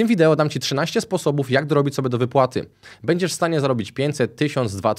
tym wideo dam Ci 13 sposobów, jak dorobić sobie do wypłaty. Będziesz w stanie zarobić 500, 1000, 2,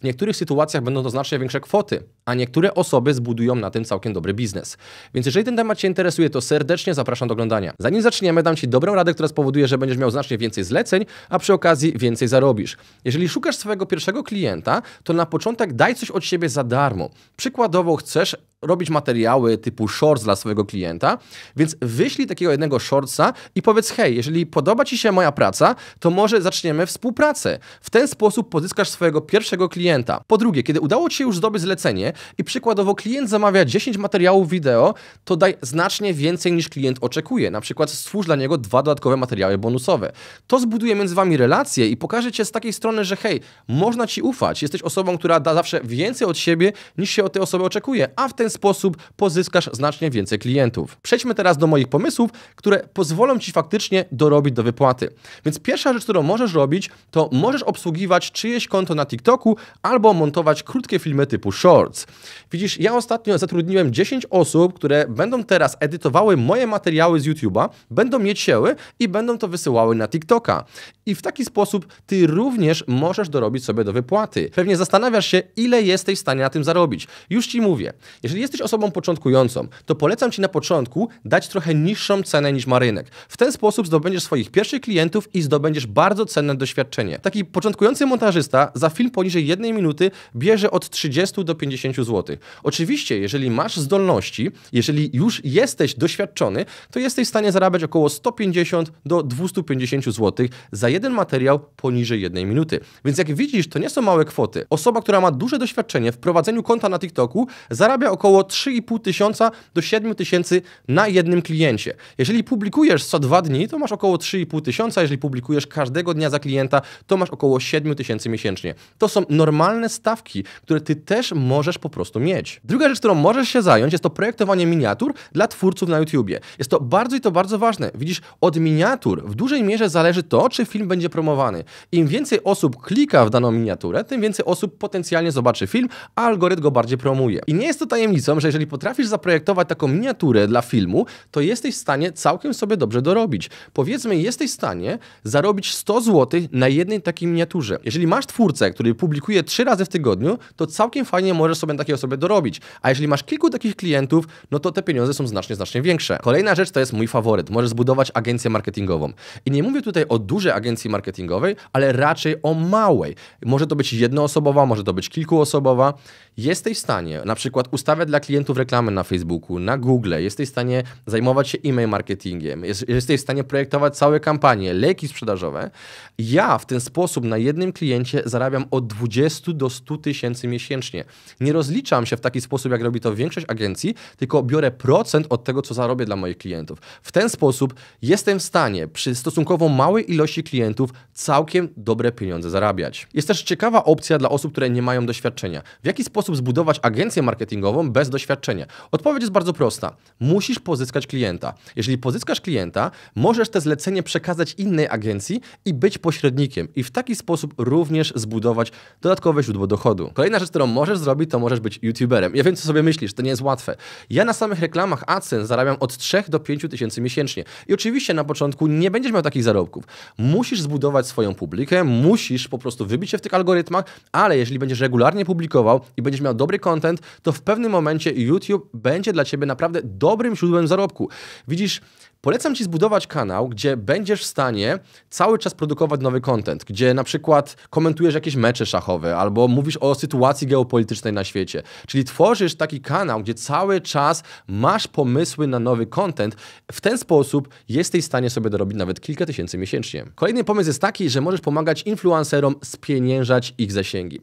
W niektórych sytuacjach będą to znacznie większe kwoty, a niektóre osoby zbudują na tym całkiem dobry biznes. Więc jeżeli ten temat Cię interesuje, to serdecznie zapraszam do oglądania. Zanim zaczniemy, dam Ci dobrą radę, która spowoduje, że będziesz miał znacznie więcej zleceń, a przy okazji więcej zarobisz. Jeżeli szukasz swojego pierwszego klienta, to na początek daj coś od siebie za darmo. Przykładowo chcesz robić materiały typu shorts dla swojego klienta, więc wyślij takiego jednego shortsa i powiedz, hej, jeżeli podoba Ci się moja praca, to może zaczniemy współpracę. W ten sposób pozyskasz swojego pierwszego klienta. Po drugie, kiedy udało Ci się już zdobyć zlecenie i przykładowo klient zamawia 10 materiałów wideo, to daj znacznie więcej niż klient oczekuje. Na przykład stwórz dla niego dwa dodatkowe materiały bonusowe. To zbuduje między Wami relacje i pokaże Cię z takiej strony, że hej, można Ci ufać, jesteś osobą, która da zawsze więcej od siebie niż się od tej osoby oczekuje, a w ten ten sposób pozyskasz znacznie więcej klientów. Przejdźmy teraz do moich pomysłów, które pozwolą Ci faktycznie dorobić do wypłaty. Więc pierwsza rzecz, którą możesz robić, to możesz obsługiwać czyjeś konto na TikToku albo montować krótkie filmy typu Shorts. Widzisz, ja ostatnio zatrudniłem 10 osób, które będą teraz edytowały moje materiały z YouTube'a, będą je cięły i będą to wysyłały na TikToka. I w taki sposób Ty również możesz dorobić sobie do wypłaty. Pewnie zastanawiasz się, ile jesteś w stanie na tym zarobić. Już Ci mówię, jeżeli jeżeli jesteś osobą początkującą, to polecam Ci na początku dać trochę niższą cenę niż ma rynek. W ten sposób zdobędziesz swoich pierwszych klientów i zdobędziesz bardzo cenne doświadczenie. Taki początkujący montażysta za film poniżej jednej minuty bierze od 30 do 50 zł. Oczywiście, jeżeli masz zdolności, jeżeli już jesteś doświadczony, to jesteś w stanie zarabiać około 150 do 250 zł za jeden materiał poniżej jednej minuty. Więc jak widzisz, to nie są małe kwoty. Osoba, która ma duże doświadczenie w prowadzeniu konta na TikToku, zarabia około około 3,5 tysiąca do 7 tysięcy na jednym kliencie. Jeżeli publikujesz co dwa dni, to masz około 3,5 tysiąca, jeżeli publikujesz każdego dnia za klienta, to masz około 7 tysięcy miesięcznie. To są normalne stawki, które ty też możesz po prostu mieć. Druga rzecz, którą możesz się zająć, jest to projektowanie miniatur dla twórców na YouTubie. Jest to bardzo i to bardzo ważne. Widzisz, od miniatur w dużej mierze zależy to, czy film będzie promowany. Im więcej osób klika w daną miniaturę, tym więcej osób potencjalnie zobaczy film, a algorytm go bardziej promuje. I nie jest to tajemnica, różnicą, że jeżeli potrafisz zaprojektować taką miniaturę dla filmu, to jesteś w stanie całkiem sobie dobrze dorobić. Powiedzmy, jesteś w stanie zarobić 100 zł na jednej takiej miniaturze. Jeżeli masz twórcę, który publikuje 3 razy w tygodniu, to całkiem fajnie możesz sobie takiej osobie dorobić. A jeżeli masz kilku takich klientów, no to te pieniądze są znacznie, znacznie większe. Kolejna rzecz to jest mój faworyt. Możesz zbudować agencję marketingową. I nie mówię tutaj o dużej agencji marketingowej, ale raczej o małej. Może to być jednoosobowa, może to być kilkuosobowa. Jesteś w stanie na przykład ustawiać dla klientów reklamy na Facebooku, na Google, jesteś w stanie zajmować się e-mail marketingiem, jesteś w stanie projektować całe kampanie, leki sprzedażowe. Ja w ten sposób na jednym kliencie zarabiam od 20 do 100 tysięcy miesięcznie. Nie rozliczam się w taki sposób, jak robi to większość agencji, tylko biorę procent od tego, co zarobię dla moich klientów. W ten sposób jestem w stanie przy stosunkowo małej ilości klientów całkiem dobre pieniądze zarabiać. Jest też ciekawa opcja dla osób, które nie mają doświadczenia. W jaki sposób zbudować agencję marketingową bez doświadczenia? Odpowiedź jest bardzo prosta. Musisz pozyskać klienta. Jeżeli pozyskasz klienta, możesz te zlecenie przekazać innej agencji i być pośrednikiem. I w taki sposób również zbudować dodatkowe źródło dochodu. Kolejna rzecz, którą możesz zrobić, to możesz być YouTuberem. Ja wiem, co sobie myślisz, to nie jest łatwe. Ja na samych reklamach AdSense zarabiam od 3 do 5 tysięcy miesięcznie. I oczywiście na początku nie będziesz miał takich zarobków. Musisz zbudować swoją publikę, musisz po prostu wybić się w tych algorytmach, ale jeżeli będziesz regularnie publikował i będziesz miał dobry content, to w pewnym momencie momencie YouTube będzie dla ciebie naprawdę dobrym źródłem zarobku. Widzisz, Polecam Ci zbudować kanał, gdzie będziesz w stanie cały czas produkować nowy content, gdzie na przykład komentujesz jakieś mecze szachowe albo mówisz o sytuacji geopolitycznej na świecie. Czyli tworzysz taki kanał, gdzie cały czas masz pomysły na nowy content. W ten sposób jesteś w stanie sobie dorobić nawet kilka tysięcy miesięcznie. Kolejny pomysł jest taki, że możesz pomagać influencerom spieniężać ich zasięgi.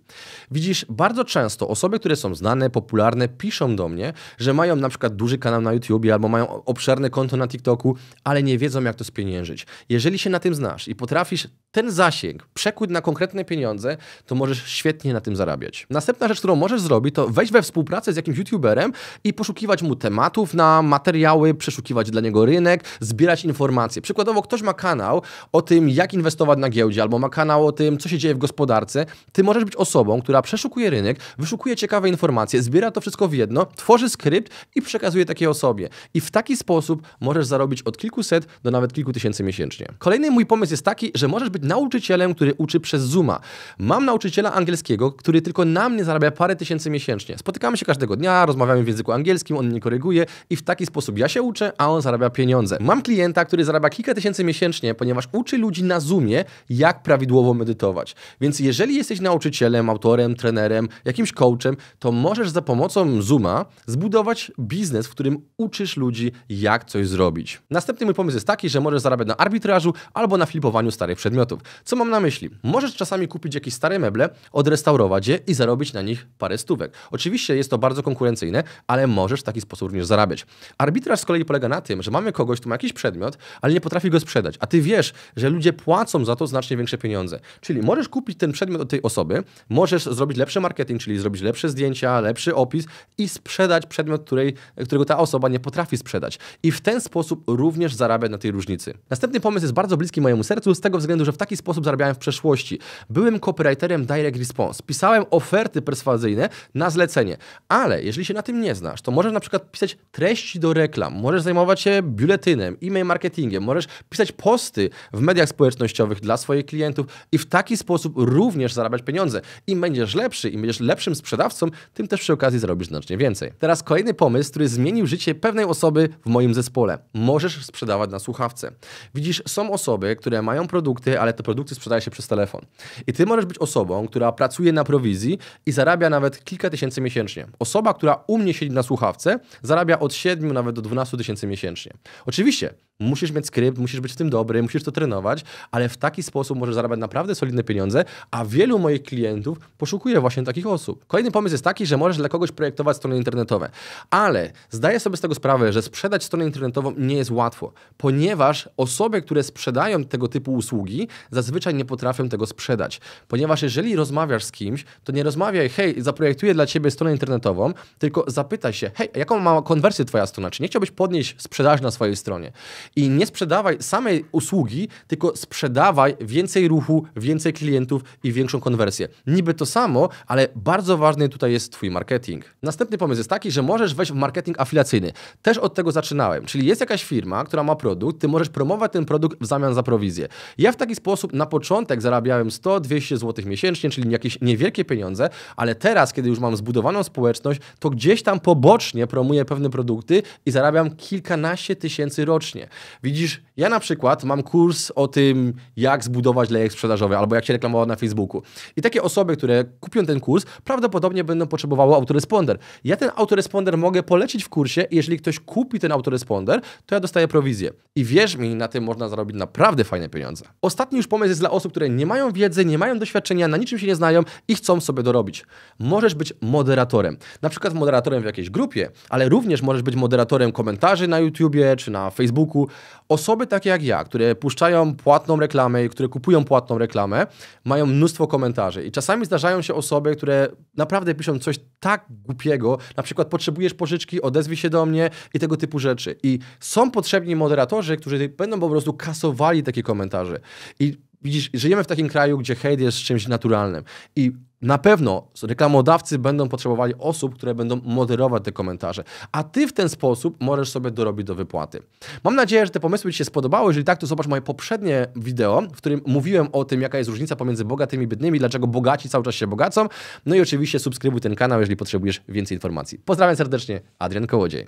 Widzisz, bardzo często osoby, które są znane, popularne, piszą do mnie, że mają na przykład duży kanał na YouTube, albo mają obszerne konto na TikToku ale nie wiedzą, jak to spieniężyć. Jeżeli się na tym znasz i potrafisz ten zasięg przekuć na konkretne pieniądze, to możesz świetnie na tym zarabiać. Następna rzecz, którą możesz zrobić, to wejść we współpracę z jakimś youtuberem i poszukiwać mu tematów na materiały, przeszukiwać dla niego rynek, zbierać informacje. Przykładowo ktoś ma kanał o tym, jak inwestować na giełdzie, albo ma kanał o tym, co się dzieje w gospodarce. Ty możesz być osobą, która przeszukuje rynek, wyszukuje ciekawe informacje, zbiera to wszystko w jedno, tworzy skrypt i przekazuje takiej osobie. I w taki sposób możesz zarobić od kilkuset do nawet kilku tysięcy miesięcznie. Kolejny mój pomysł jest taki, że możesz być nauczycielem, który uczy przez Zooma. Mam nauczyciela angielskiego, który tylko na mnie zarabia parę tysięcy miesięcznie. Spotykamy się każdego dnia, rozmawiamy w języku angielskim, on mnie koryguje i w taki sposób ja się uczę, a on zarabia pieniądze. Mam klienta, który zarabia kilka tysięcy miesięcznie, ponieważ uczy ludzi na Zoomie, jak prawidłowo medytować. Więc jeżeli jesteś nauczycielem, autorem, trenerem, jakimś coachem, to możesz za pomocą Zooma zbudować biznes, w którym uczysz ludzi, jak coś zrobić. Następny mój pomysł jest taki, że możesz zarabiać na arbitrażu albo na flipowaniu starych przedmiotów klientów. Co mam na myśli? Możesz czasami kupić jakieś stare meble, odrestaurować je i zarobić na nich parę stówek. Oczywiście jest to bardzo konkurencyjne, ale możesz w taki sposób również zarabiać. Arbitraż z kolei polega na tym, że mamy kogoś, kto ma jakiś przedmiot, ale nie potrafi go sprzedać, a ty wiesz, że ludzie płacą za to znacznie większe pieniądze. Czyli możesz kupić ten przedmiot od tej osoby, możesz zrobić lepszy marketing, czyli zrobić lepsze zdjęcia, lepszy opis i sprzedać przedmiot, której, którego ta osoba nie potrafi sprzedać. I w ten sposób również zarabiać na tej różnicy. Następny pomysł jest bardzo bliski mojemu sercu z tego względu, że w taki taki sposób zarabiałem w przeszłości. Byłem copywriterem direct response. Pisałem oferty perswazyjne na zlecenie. Ale jeżeli się na tym nie znasz, to możesz na przykład pisać treści do reklam, możesz zajmować się biuletynem, e-mail marketingiem, możesz pisać posty w mediach społecznościowych dla swoich klientów i w taki sposób również zarabiać pieniądze. Im będziesz lepszy, im będziesz lepszym sprzedawcą, tym też przy okazji zarobisz znacznie więcej. Teraz kolejny pomysł, który zmienił życie pewnej osoby w moim zespole. Możesz sprzedawać na słuchawce. Widzisz, są osoby, które mają produkty, ale te produkty sprzedaje się przez telefon. I ty możesz być osobą, która pracuje na prowizji i zarabia nawet kilka tysięcy miesięcznie. Osoba, która u mnie siedzi na słuchawce, zarabia od 7 nawet do 12 tysięcy miesięcznie. Oczywiście, musisz mieć skrypt, musisz być w tym dobry, musisz to trenować, ale w taki sposób możesz zarabiać naprawdę solidne pieniądze, a wielu moich klientów poszukuje właśnie takich osób. Kolejny pomysł jest taki, że możesz dla kogoś projektować strony internetowe, ale zdaję sobie z tego sprawę, że sprzedać stronę internetową nie jest łatwo, ponieważ osoby, które sprzedają tego typu usługi, zazwyczaj nie potrafią tego sprzedać. Ponieważ jeżeli rozmawiasz z kimś, to nie rozmawiaj, hej, zaprojektuję dla ciebie stronę internetową, tylko zapytaj się, hej, jaką ma konwersję twoja strona? Czy nie chciałbyś podnieść sprzedaży na swojej stronie? I nie sprzedawaj samej usługi, tylko sprzedawaj więcej ruchu, więcej klientów i większą konwersję. Niby to samo, ale bardzo ważny tutaj jest twój marketing. Następny pomysł jest taki, że możesz wejść w marketing afiliacyjny. Też od tego zaczynałem. Czyli jest jakaś firma, która ma produkt, ty możesz promować ten produkt w zamian za prowizję. Ja w taki sposób sposób na początek zarabiałem 100-200 zł miesięcznie, czyli jakieś niewielkie pieniądze, ale teraz, kiedy już mam zbudowaną społeczność, to gdzieś tam pobocznie promuję pewne produkty i zarabiam kilkanaście tysięcy rocznie. Widzisz, ja na przykład mam kurs o tym, jak zbudować lejek sprzedażowy albo jak się reklamować na Facebooku. I takie osoby, które kupią ten kurs, prawdopodobnie będą potrzebowały autoresponder. Ja ten autoresponder mogę polecić w kursie i jeżeli ktoś kupi ten autoresponder, to ja dostaję prowizję. I wierz mi, na tym można zarobić naprawdę fajne pieniądze. Ostatni już pomysł jest dla osób, które nie mają wiedzy, nie mają doświadczenia, na niczym się nie znają i chcą sobie dorobić. Możesz być moderatorem. Na przykład moderatorem w jakiejś grupie, ale również możesz być moderatorem komentarzy na YouTubie czy na Facebooku. Osoby Osoby takie jak ja, które puszczają płatną reklamę i które kupują płatną reklamę, mają mnóstwo komentarzy. I czasami zdarzają się osoby, które naprawdę piszą coś tak głupiego, na przykład potrzebujesz pożyczki, odezwij się do mnie i tego typu rzeczy. I są potrzebni moderatorzy, którzy będą po prostu kasowali takie komentarze. I widzisz, żyjemy w takim kraju, gdzie hejt jest czymś naturalnym. I na pewno reklamodawcy będą potrzebowali osób, które będą moderować te komentarze, a ty w ten sposób możesz sobie dorobić do wypłaty. Mam nadzieję, że te pomysły Ci się spodobały. Jeżeli tak, to zobacz moje poprzednie wideo, w którym mówiłem o tym, jaka jest różnica pomiędzy bogatymi i biednymi, dlaczego bogaci cały czas się bogacą. No i oczywiście subskrybuj ten kanał, jeżeli potrzebujesz więcej informacji. Pozdrawiam serdecznie, Adrian Kołodziej.